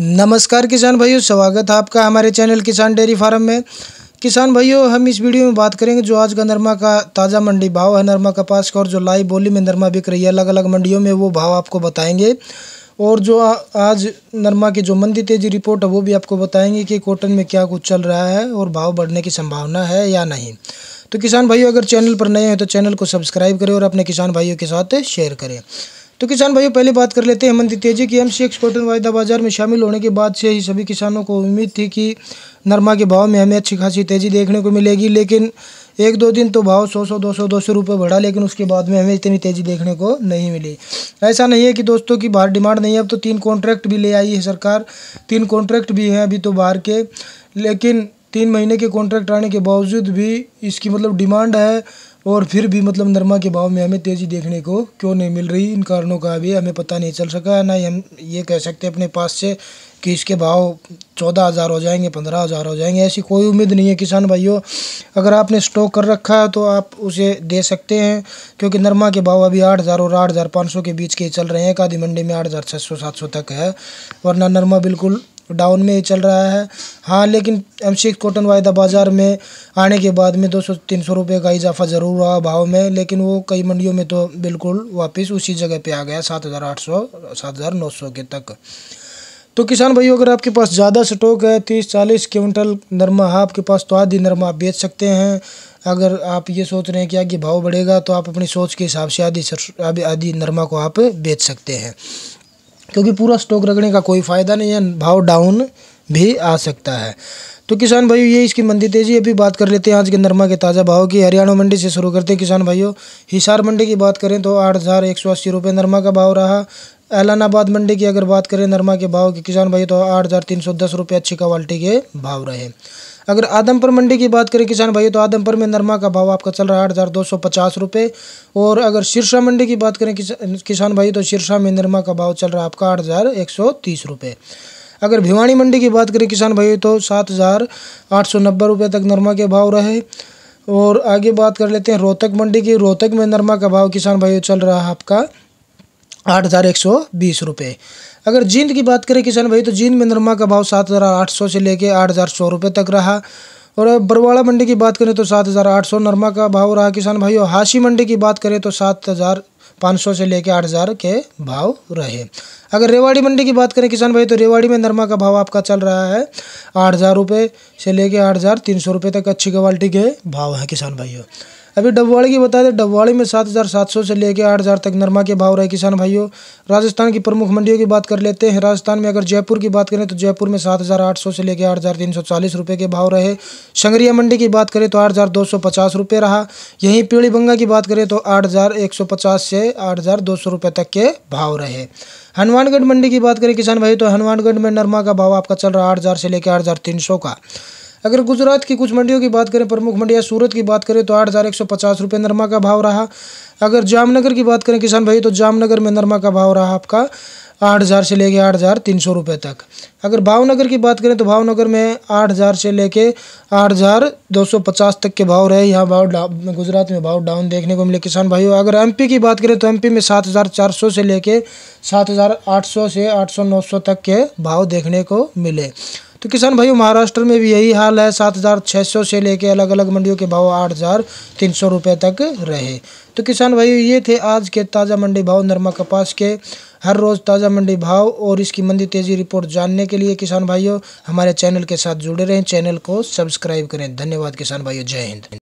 नमस्कार किसान भाइयों स्वागत है आपका हमारे चैनल किसान डेयरी फार्म में किसान भाइयों हम इस वीडियो में बात करेंगे जो आज का नरमा का ताज़ा मंडी भाव है नरमा कपास का और जो लाइव बोली में नरमा बिक रही है अलग अलग मंडियों में वो भाव आपको बताएंगे और जो आज नरमा की जो मंदी तेजी रिपोर्ट है वो भी आपको बताएंगे कि कॉटन में क्या कुछ चल रहा है और भाव बढ़ने की संभावना है या नहीं तो किसान भाइयों अगर चैनल पर नए हैं तो चैनल को सब्सक्राइब करें और अपने किसान भाइयों के साथ शेयर करें तो किसान भाइयों पहले बात कर लेते हैं हेमंत तेजी की एम सी एक्स कॉटन वायदा बाजार में शामिल होने के बाद से ही सभी किसानों को उम्मीद थी कि नरमा के भाव में हमें अच्छी खासी तेज़ी देखने को मिलेगी लेकिन एक दो दिन तो भाव सौ सौ दो सौ दो सौ रुपये बढ़ा लेकिन उसके बाद में हमें इतनी तेज़ी देखने को नहीं मिली ऐसा नहीं है कि दोस्तों की बाहर डिमांड नहीं है अब तो तीन कॉन्ट्रैक्ट भी ले आई है सरकार तीन कॉन्ट्रैक्ट भी हैं अभी तो बाहर के लेकिन तीन महीने के कॉन्ट्रैक्ट आने के बावजूद भी इसकी मतलब डिमांड है और फिर भी मतलब नरमा के भाव में हमें तेज़ी देखने को क्यों नहीं मिल रही इन कारणों का भी हमें पता नहीं चल सका ना ही हम ये कह सकते अपने पास से कि इसके भाव चौदह हज़ार हो जाएंगे पंद्रह हज़ार हो जाएंगे ऐसी कोई उम्मीद नहीं है किसान भाइयों अगर आपने स्टॉक कर रखा है तो आप उसे दे सकते हैं क्योंकि नरमा के भाव अभी आठ हज़ार और आठ हज़ार पाँच सौ के बीच के चल रहे हैं एक आधी मंडी में आठ हज़ार छः सौ सात सौ तक है वरना नरमा बिल्कुल डाउन में ही चल रहा है हाँ लेकिन एम सी कॉटन वायदा बाज़ार में आने के बाद में दो सौ तीन सौ रुपये का इजाफा ज़रूर हुआ भाव में लेकिन वो कई मंडियों में तो बिल्कुल वापस उसी जगह पे आ गया सात हज़ार आठ सौ सात हज़ार नौ सौ के तक तो किसान भाइयों अगर आपके पास ज़्यादा स्टॉक है तीस चालीस क्विंटल नरमा है आपके पास तो आधी नरमा आप बेच सकते हैं अगर आप ये सोच रहे हैं कि आगे भाव बढ़ेगा तो आप अपनी सोच के हिसाब से आधी आधी नरमा को आप बेच सकते हैं क्योंकि पूरा स्टॉक रखने का कोई फ़ायदा नहीं है भाव डाउन भी आ सकता है तो किसान भाइयों ये इसकी मंदी तेजी अभी बात कर लेते हैं आज के नरमा के ताज़ा भाव की हरियाणा मंडी से शुरू करते हैं किसान भाइयों हिसार मंडी की बात करें तो आठ हज़ार एक सौ अस्सी रुपये नरमा का भाव रहा एलानाबाद मंडी की अगर बात करें नरमा के भाव की किसान भाई तो आठ हज़ार तीन सौ दस रुपये अच्छी क्वालिटी के भाव रहे अगर आदमपुर मंडी की बात करें किसान भाई तो आदमपुर में नरमा का भाव आपका चल रहा है आठ हज़ार दो सौ पचास रुपये और अगर सिरसा मंडी की बात करें किसान भाई तो सिरसा में नरमा का भाव चल रहा है आपका आठ हज़ार एक सौ तीस रुपये अगर भिवानी मंडी की बात करें किसान भाई तो सात हज़ार आठ सौ नब्बे रुपये तक नरमा के भाव रहे और आगे बात कर लेते हैं रोहतक मंडी की रोहतक में नरमा का भाव किसान भाई चल रहा है आपका आठ हज़ार एक सौ बीस रुपये अगर जींद की बात करें किसान भाई तो जींद में नरमा का भाव सात हज़ार आठ सौ से लेके आठ हज़ार सौ रुपये तक रहा और बरवाड़ा मंडी की बात करें तो सात हज़ार आठ सौ नरमा का भाव रहा किसान भाई और हाशी मंडी की बात करें तो सात हज़ार पाँच सौ से लेकर आठ हज़ार के भाव रहे अगर रेवाड़ी मंडी की बात करें किसान भाई तो रेवाड़ी में नरमा का भाव आपका चल रहा है आठ हज़ार रुपये से लेकर आठ हज़ार तीन सौ रुपये तक अच्छी क्वालिटी के भाव हैं किसान भाइयों अभी डबवाड़ी की बता दें डबवाड़ी में सात हज़ार सात सौ से लेकर आठ हज़ार तक नरमा के भाव रहे किसान भाइयों राजस्थान की प्रमुख मंडियों की बात कर लेते हैं राजस्थान में अगर जयपुर की बात करें तो जयपुर में सात हज़ार आठ सौ से लेकर आठ हज़ार तीन सौ चालीस रुपये के भाव रहे संगरिया मंडी की बात करें तो आठ हज़ार दो सौ पचास रुपये रहा यहीं बंगा की बात करें तो आठ हज़ार एक सौ पचास से आठ हज़ार दो सौ रुपये तक के भाव रहे हनुमानगढ़ मंडी की बात करें किसान भाई तो हनुमानगढ़ में नरमा का भाव आपका चल रहा है आठ हज़ार से लेकर आठ हज़ार तीन सौ का अगर गुजरात की कुछ मंडियों की बात करें प्रमुख मंडियाँ सूरत की बात करें तो आठ हज़ार एक सौ पचास रुपये नरमा का भाव रहा अगर जामनगर की बात करें किसान भाई तो जामनगर में नरमा का भाव रहा आपका आठ हज़ार से लेके आठ हज़ार तीन सौ रुपये तक अगर भावनगर की बात करें तो भावनगर में आठ हज़ार से लेके आठ हज़ार दो सौ पचास तक के भाव रहे यहाँ भाव गुजरात में भाव डाउन देखने को मिले किसान भाइयों अगर एमपी की बात करें तो एमपी में सात हज़ार चार सौ से लेके सात हज़ार आठ सौ से आठ सौ नौ सौ तक के भाव देखने को मिले तो किसान भाइयों महाराष्ट्र में भी यही हाल है सात हज़ार छः सौ से लेके अलग अलग मंडियों के भाव आठ हज़ार तीन सौ रुपये तक रहे तो किसान भाइयों ये थे आज के ताज़ा मंडी भाव नरमा कपास के हर रोज़ ताज़ा मंडी भाव और इसकी मंदी तेज़ी रिपोर्ट जानने के लिए किसान भाइयों हमारे चैनल के साथ जुड़े रहें चैनल को सब्सक्राइब करें धन्यवाद किसान भाइयों जय हिंद